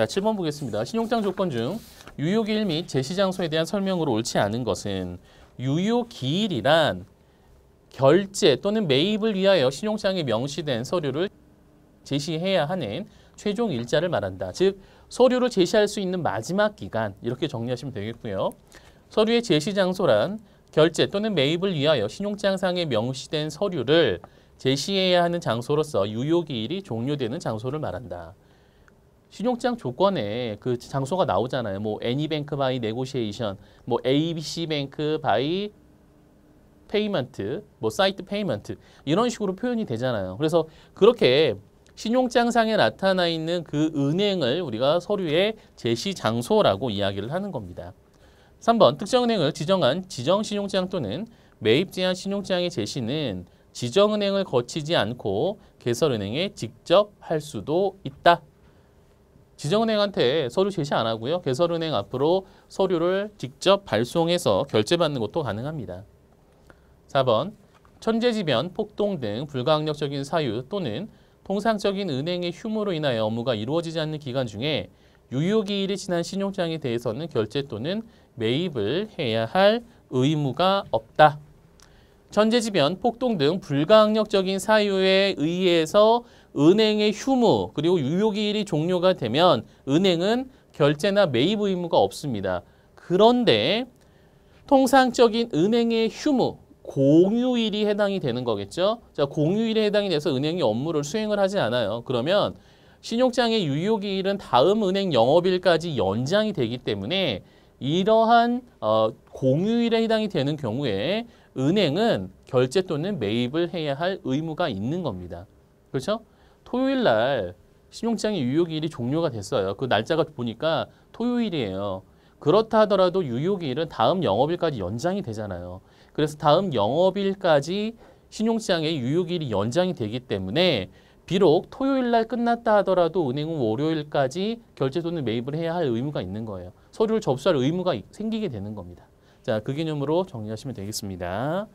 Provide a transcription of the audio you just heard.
자, 7번 보겠습니다. 신용장 조건 중 유효기일 및 제시장소에 대한 설명으로 옳지 않은 것은 유효기일이란 결제 또는 매입을 위하여 신용장에 명시된 서류를 제시해야 하는 최종 일자를 말한다. 즉, 서류를 제시할 수 있는 마지막 기간 이렇게 정리하시면 되겠고요. 서류의 제시 장소란 결제 또는 매입을 위하여 신용장상에 명시된 서류를 제시해야 하는 장소로서 유효기일이 종료되는 장소를 말한다. 신용장 조건에 그 장소가 나오잖아요. 뭐 애니뱅크 바이 네고시에이션, 뭐 ABC뱅크 바이 페이먼트, 뭐 사이트 페이먼트 이런 식으로 표현이 되잖아요. 그래서 그렇게 신용장상에 나타나 있는 그 은행을 우리가 서류의 제시 장소라고 이야기를 하는 겁니다. 3번 특정은행을 지정한 지정신용장 또는 매입 제한 신용장의 제시는 지정은행을 거치지 않고 개설은행에 직접 할 수도 있다. 지정은행한테 서류 제시 안 하고요. 개설은행 앞으로 서류를 직접 발송해서 결제받는 것도 가능합니다. 4번 천재지변, 폭동 등 불가항력적인 사유 또는 통상적인 은행의 휴무로 인하여 업무가 이루어지지 않는 기간 중에 유효기일이 지난 신용장에 대해서는 결제 또는 매입을 해야 할 의무가 없다. 전제지변, 폭동 등 불가항력적인 사유에 의해서 은행의 휴무 그리고 유효기일이 종료가 되면 은행은 결제나 매입 의무가 없습니다. 그런데 통상적인 은행의 휴무, 공휴일이 해당이 되는 거겠죠. 자, 공휴일에 해당이 돼서 은행이 업무를 수행을 하지 않아요. 그러면 신용장의 유효기일은 다음 은행 영업일까지 연장이 되기 때문에 이러한 어, 공휴일에 해당이 되는 경우에 은행은 결제 또는 매입을 해야 할 의무가 있는 겁니다. 그렇죠? 토요일 날 신용장의 유효기일이 종료가 됐어요. 그 날짜가 보니까 토요일이에요. 그렇다 하더라도 유효기일은 다음 영업일까지 연장이 되잖아요. 그래서 다음 영업일까지 신용장의 유효기일이 연장이 되기 때문에 비록 토요일 날 끝났다 하더라도 은행은 월요일까지 결제 또는 매입을 해야 할 의무가 있는 거예요. 서류를 접수할 의무가 생기게 되는 겁니다. 자, 그 개념으로 정리하시면 되겠습니다.